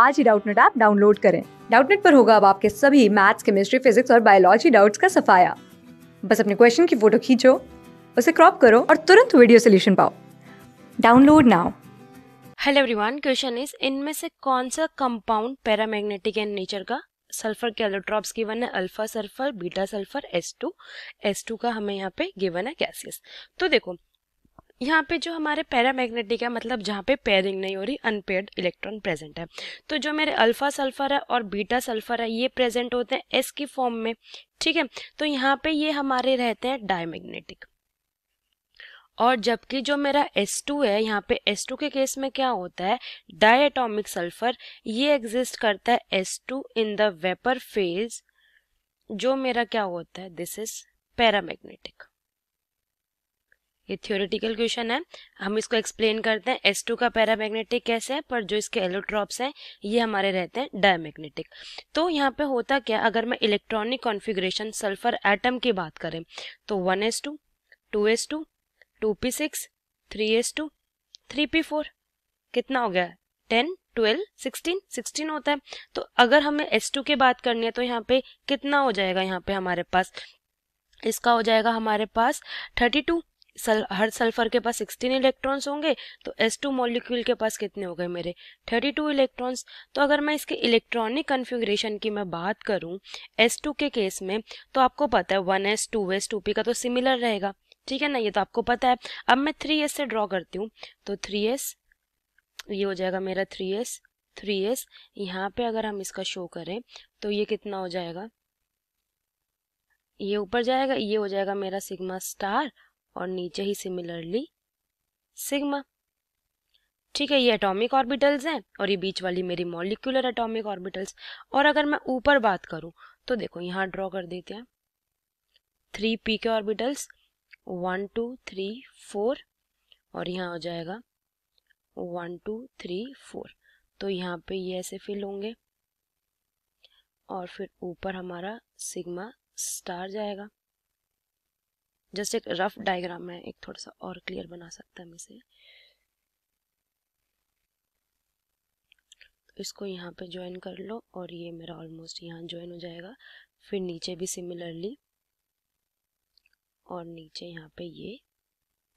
आज ही Doubtnut app download करें डाउटनेट पर होगा अब आपके सभी मैथ्स केमिस्ट्री फिजिक्स और बायोलॉजी डाउट्स का सफाया बस अपने क्वेश्चन की फोटो खींचो उसे क्रॉप करो और तुरंत वीडियो सोल्यूशन पाओ download now hello everyone question is इनमें से कौन सा कंपाउंड पैरामैग्नेटिक एंड नेचर का सल्फर के एलोट्रॉप्स गिवन है alpha sulphur beta sulphur S two S two का हमें यहाँ पे गिवन है गैसेस तो देखो यहाँ पे जो हमारे पैरामैग्नेटिक है मतलब जहाँ पे पेयरिंग नहीं हो रही अनपेड इलेक्ट्रॉन प्रेजेंट है तो जो मेरे अल्फा सल्फर है और बीटा सल्फर है ये प्रेजेंट होते हैं एस की फॉर्म में ठीक है तो यहाँ पे ये हमारे रहते हैं डायमैग्नेटिक और जबकि जो मेरा S2 है यहाँ पे S2 के केस में क्या होता है डायटोमिक सल्फर ये एग्जिस्ट करता है S2 in the vapour phase जो मेरा क्या होता है दिस इज पैरामैग्नेटिक ये थ्योरेटिकल क्वेश्चन है हम इसको एक्सप्लेन करते हैं एस टू का पैरामैग्नेटिक कैसे है पर जो इसके एलोट्रॉप्स हैं ये हमारे रहते हैं डायमैग्नेटिक तो यहाँ पे होता क्या अगर मैं इलेक्ट्रॉनिक कॉन्फिग्रेशन सल्फर एटम की बात करें तो one S two two S two two P six three S two three P four कितना हो गया टेन ट्वेल्व सिक्सटीन सिक्सटीन होता है तो अगर हमें एस टू की बात करनी है तो यहाँ पे कितना हो जाएगा यहाँ पे हमारे पास इसका हो जाएगा हमारे पास थर्टी टू सल, हर सल्फर के पास 16 इलेक्ट्रॉन्स होंगे तो S2 मॉलिक्यूल के पास कितने हो गए मेरे 32 इलेक्ट्रॉन्स तो अगर मैं इसके इलेक्ट्रॉनिक कन्फिग्रेशन की मैं बात करूं S2 के केस में तो आपको पता है one S two S two P का तो सिमिलर रहेगा ठीक है ना ये तो आपको पता है अब मैं थ्री एस से ड्रॉ करती हूँ तो थ्री एस ये हो जाएगा मेरा थ्री एस थ्री एस यहाँ पे अगर हम इसका शो करें तो ये कितना हो जाएगा ये ऊपर जाएगा ये हो जाएगा मेरा सिग्मा स्टार और नीचे ही सिमिलरली सिग्मा ठीक है ये एटॉमिक ऑर्बिटल्स हैं और ये बीच वाली मेरी मॉलिक्यूलर एटॉमिक ऑर्बिटल्स और अगर मैं ऊपर बात करूँ तो देखो यहाँ ड्रॉ कर देते हैं थ्री पी के orbitals one two three four और यहाँ हो जाएगा वन टू थ्री फोर तो यहाँ पे ये ऐसे फिल होंगे और फिर ऊपर हमारा सिग्मा स्टार जाएगा जस्ट एक रफ डायग्राम है एक थोड़ा सा और क्लियर बना सकता हम इसे तो इसको यहाँ पे ज्वाइन कर लो और ये मेरा ऑलमोस्ट यहाँ ज्वाइन हो जाएगा फिर नीचे भी सिमिलरली और नीचे यहाँ पे ये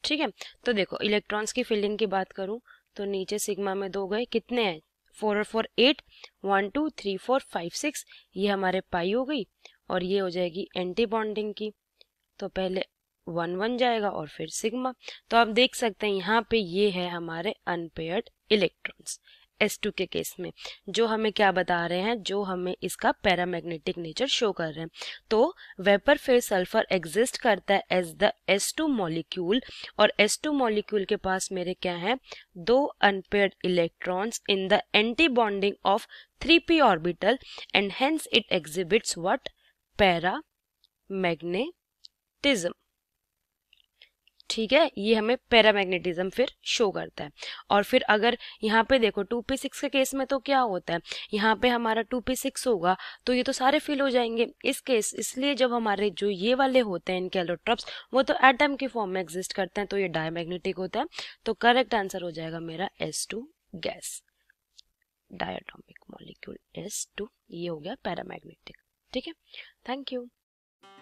ठीक है तो देखो इलेक्ट्रॉन्स की फिलिंग की बात करूँ तो नीचे सिग्मा में दो गए कितने हैं फोर और four eight one two three four five six ये हमारे पाई हो गई और ये हो जाएगी एंटी बॉन्डिंग की तो पहले वन वन जाएगा और फिर सिग्मा तो आप देख सकते हैं यहाँ पे ये है हमारे अनपेयर्ड इलेक्ट्रॉन्स टू के केस में जो हमें क्या बता रहे हैं जो हमें इसका पैरामैग्नेटिक नेचर शो कर रहे हैं तो वेपर फेज सल्फर एग्जिस्ट करता है as the S two molecule और एस टू मॉलिक्यूल के पास मेरे क्या हैं दो unpaired electrons in the antibonding of three P orbital and hence it exhibits what paramagnetism ठीक है ये हमें पैरामैग्नेटिज्म फिर शो करता है और फिर अगर यहाँ पे देखो टू पी सिक्स के केस में तो क्या होता है यहाँ पे हमारा टू पी सिक्स होगा तो ये तो सारे फिल हो जाएंगे इस केस इसलिए जब हमारे जो ये वाले होते हैं इनके एलोट्रप्स वो तो एटम के फॉर्म में एग्जिस्ट करते हैं तो ये डायमैग्नेटिक होता है तो करेक्ट आंसर हो जाएगा मेरा S two gas diatomic molecule S two ये हो गया पैरामैग्नेटिक ठीक है थैंक यू